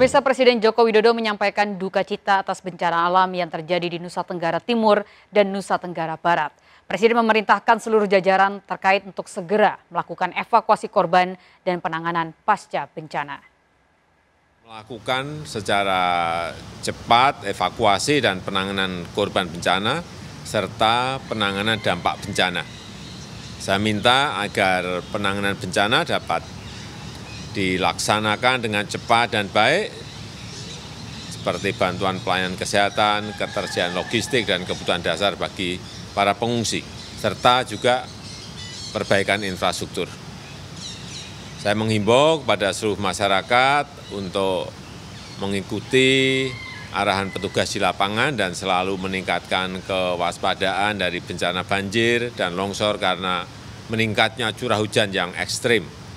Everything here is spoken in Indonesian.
Pemirsa Presiden Joko Widodo menyampaikan duka cita atas bencana alam yang terjadi di Nusa Tenggara Timur dan Nusa Tenggara Barat. Presiden memerintahkan seluruh jajaran terkait untuk segera melakukan evakuasi korban dan penanganan pasca bencana. Melakukan secara cepat evakuasi dan penanganan korban bencana serta penanganan dampak bencana. Saya minta agar penanganan bencana dapat dilaksanakan dengan cepat dan baik, seperti bantuan pelayanan kesehatan, ketersediaan logistik, dan kebutuhan dasar bagi para pengungsi, serta juga perbaikan infrastruktur. Saya menghimbau kepada seluruh masyarakat untuk mengikuti arahan petugas di lapangan dan selalu meningkatkan kewaspadaan dari bencana banjir dan longsor karena meningkatnya curah hujan yang ekstrim.